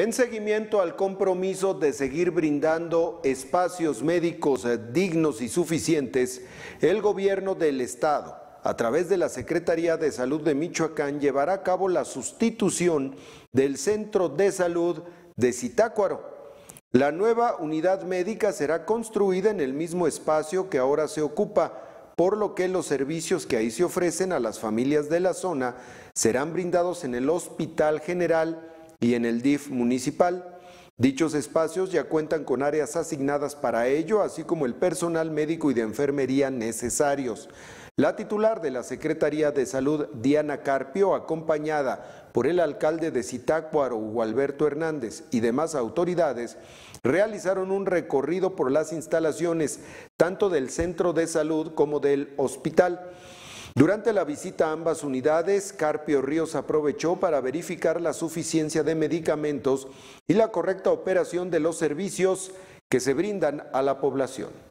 En seguimiento al compromiso de seguir brindando espacios médicos eh, dignos y suficientes, el gobierno del Estado, a través de la Secretaría de Salud de Michoacán, llevará a cabo la sustitución del Centro de Salud de Citácuaro. La nueva unidad médica será construida en el mismo espacio que ahora se ocupa, por lo que los servicios que ahí se ofrecen a las familias de la zona serán brindados en el Hospital General y en el DIF municipal. Dichos espacios ya cuentan con áreas asignadas para ello, así como el personal médico y de enfermería necesarios. La titular de la Secretaría de Salud, Diana Carpio, acompañada por el alcalde de Zitácuaro, Alberto Hernández, y demás autoridades, realizaron un recorrido por las instalaciones tanto del centro de salud como del hospital durante la visita a ambas unidades, Carpio Ríos aprovechó para verificar la suficiencia de medicamentos y la correcta operación de los servicios que se brindan a la población.